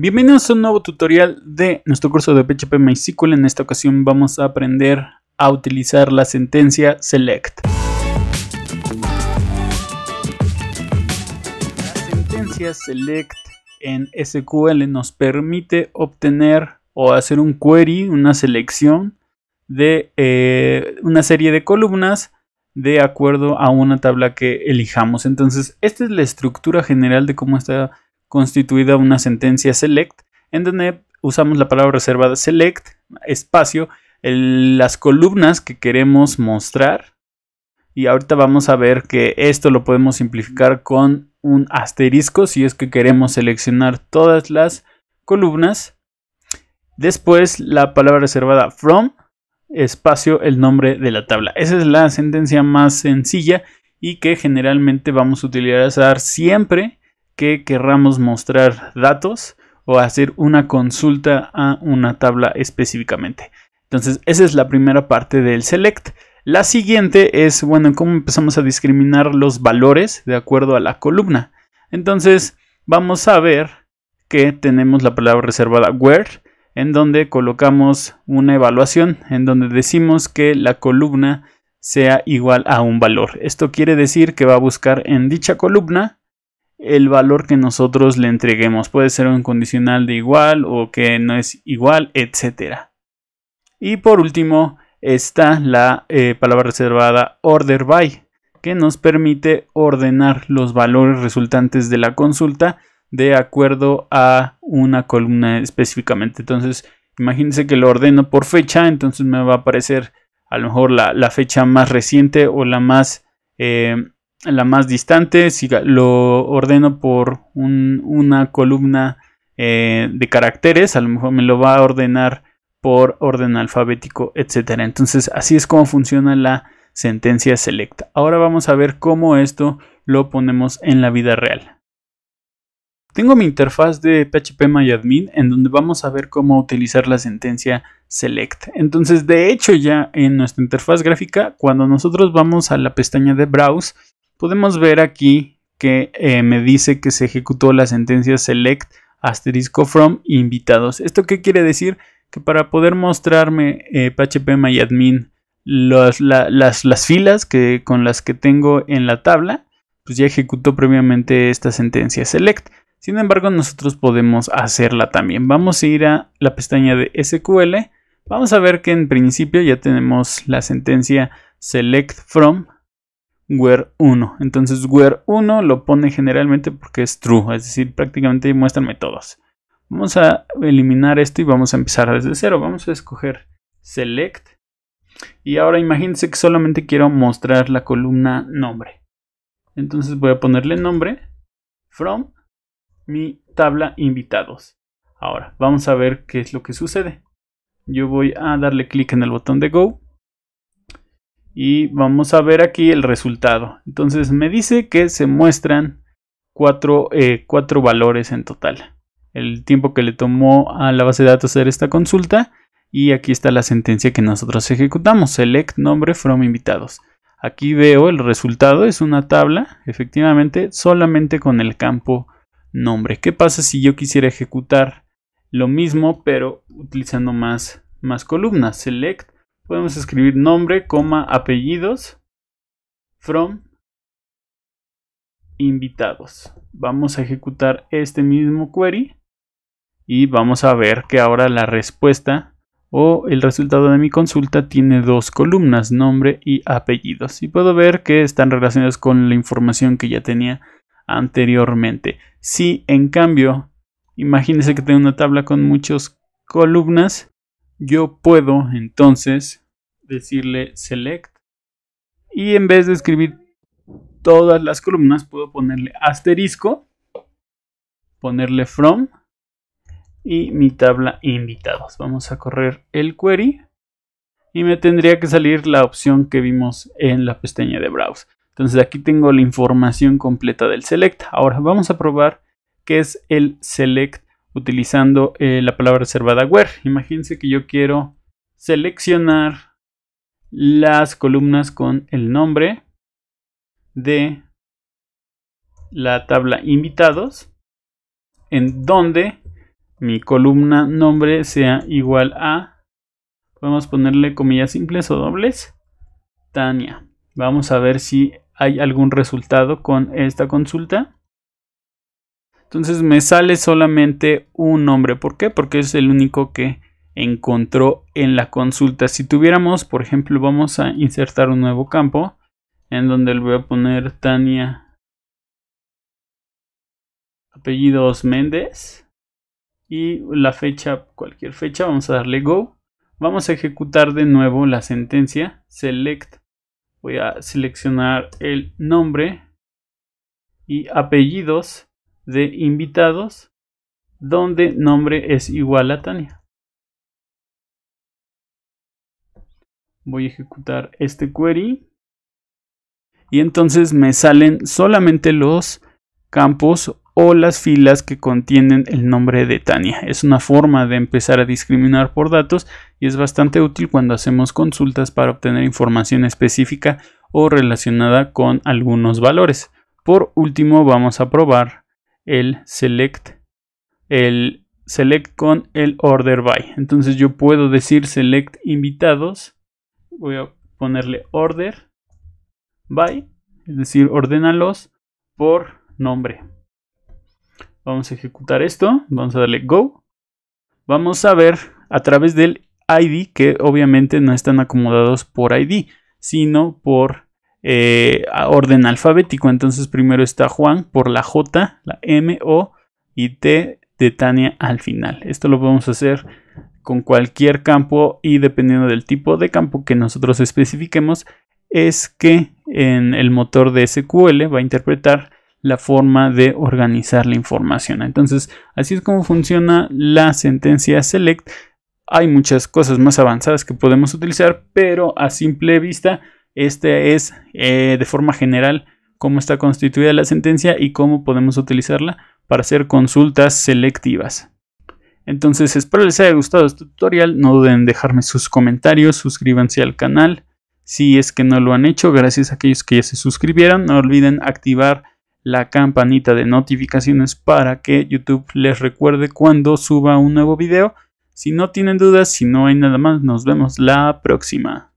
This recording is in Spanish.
Bienvenidos a un nuevo tutorial de nuestro curso de PHP MySQL. En esta ocasión vamos a aprender a utilizar la sentencia select. La sentencia select en SQL nos permite obtener o hacer un query, una selección de eh, una serie de columnas de acuerdo a una tabla que elijamos. Entonces, esta es la estructura general de cómo está constituida una sentencia select, en donde usamos la palabra reservada select, espacio, las columnas que queremos mostrar. Y ahorita vamos a ver que esto lo podemos simplificar con un asterisco si es que queremos seleccionar todas las columnas. Después la palabra reservada from, espacio, el nombre de la tabla. Esa es la sentencia más sencilla y que generalmente vamos a utilizar siempre que querramos mostrar datos o hacer una consulta a una tabla específicamente. Entonces, esa es la primera parte del select. La siguiente es, bueno, cómo empezamos a discriminar los valores de acuerdo a la columna. Entonces, vamos a ver que tenemos la palabra reservada where, en donde colocamos una evaluación, en donde decimos que la columna sea igual a un valor. Esto quiere decir que va a buscar en dicha columna el valor que nosotros le entreguemos. Puede ser un condicional de igual o que no es igual, etcétera Y por último está la eh, palabra reservada order by, que nos permite ordenar los valores resultantes de la consulta de acuerdo a una columna específicamente. Entonces, imagínense que lo ordeno por fecha, entonces me va a aparecer a lo mejor la, fecha más reciente o la más eh, la más distante, si lo ordeno por una columna eh, de caracteres, a lo mejor me lo va a ordenar por orden alfabético, etcétera. Entonces, así es como funciona la sentencia selecta. Ahora vamos a ver cómo esto lo ponemos en la vida real. Tengo mi interfaz de PHP MyAdmin en donde vamos a ver cómo utilizar la sentencia select. Entonces, de hecho, ya en nuestra interfaz gráfica, cuando nosotros vamos a la pestaña de browse, podemos ver aquí que eh, me dice que se ejecutó la sentencia select asterisco from invitados. ¿Esto qué quiere decir? Que para poder mostrarme eh, PHP MyAdmin las, las, filas que, con las que tengo en la tabla, pues ya ejecutó previamente esta sentencia select. Sin embargo, nosotros podemos hacerla también. Vamos a ir a la pestaña de SQL. Vamos a ver que en principio ya tenemos la sentencia select from where 1. Entonces where 1 lo pone generalmente porque es true, es decir, prácticamente muéstrame todos. Vamos a eliminar esto y vamos a empezar desde cero. Vamos a escoger select. Y ahora imagínense que solamente quiero mostrar la columna nombre. Entonces voy a ponerle nombre from mi tabla invitados. Ahora, vamos a ver qué es lo que sucede. Yo voy a darle clic en el botón de go y vamos a ver aquí el resultado. Entonces me dice que se muestran eh, cuatro, valores en total. El tiempo que le tomó a la base de datos hacer esta consulta y aquí está la sentencia que nosotros ejecutamos. Select nombre from invitados. Aquí veo el resultado, es una tabla, efectivamente, solamente con el campo nombre. ¿Qué pasa si yo quisiera ejecutar lo mismo pero utilizando más, más columnas? Select podemos escribir nombre, apellidos, from, invitados. Vamos a ejecutar este mismo query y vamos a ver que ahora la respuesta o el resultado de mi consulta tiene dos columnas, nombre y apellidos. Y puedo ver que están relacionados con la información que ya tenía anteriormente. Si en cambio, imagínense que tengo una tabla con muchas columnas yo puedo entonces decirle select y en vez de escribir todas las columnas puedo ponerle asterisco, ponerle from y mi tabla invitados. Vamos a correr el query y me tendría que salir la opción que vimos en la pestaña de browse. Entonces aquí tengo la información completa del select. Ahora vamos a probar qué es el select utilizando eh, la palabra reservada where. Imagínense que yo quiero seleccionar las columnas con el nombre de la tabla invitados en donde mi columna nombre sea igual a podemos ponerle comillas simples o dobles Tania vamos a ver si hay algún resultado con esta consulta entonces me sale solamente un nombre. ¿Por qué? Porque es el único que encontró en la consulta. Si tuviéramos, por ejemplo, vamos a insertar un nuevo campo en donde le voy a poner Tania apellidos Méndez y la fecha, cualquier fecha, vamos a darle go. Vamos a ejecutar de nuevo la sentencia select. Voy a seleccionar el nombre y apellidos de invitados donde nombre es igual a Tania. Voy a ejecutar este query y entonces me salen solamente los campos o las filas que contienen el nombre de Tania. Es una forma de empezar a discriminar por datos y es bastante útil cuando hacemos consultas para obtener información específica o relacionada con algunos valores. Por último, vamos a probar el select, el select con el order by. Entonces yo puedo decir select invitados. Voy a ponerle order by, es decir, ordenalos por nombre. Vamos a ejecutar esto, vamos a darle go. Vamos a ver a través del ID que obviamente no están acomodados por ID, sino por eh, a orden alfabético. Entonces primero está Juan por la J, la M, O y T de Tania al final. Esto lo podemos hacer con cualquier campo y dependiendo del tipo de campo que nosotros especifiquemos es que en el motor de SQL va a interpretar la forma de organizar la información. Entonces, así es como funciona la sentencia select. Hay muchas cosas más avanzadas que podemos utilizar, pero a simple vista este es eh, de forma general cómo está constituida la sentencia y cómo podemos utilizarla para hacer consultas selectivas. Entonces espero les haya gustado este tutorial, no duden en dejarme sus comentarios, suscríbanse al canal si es que no lo han hecho, gracias a aquellos que ya se suscribieron, no olviden activar la campanita de notificaciones para que YouTube les recuerde cuando suba un nuevo video. Si no tienen dudas, si no hay nada más, nos vemos la próxima.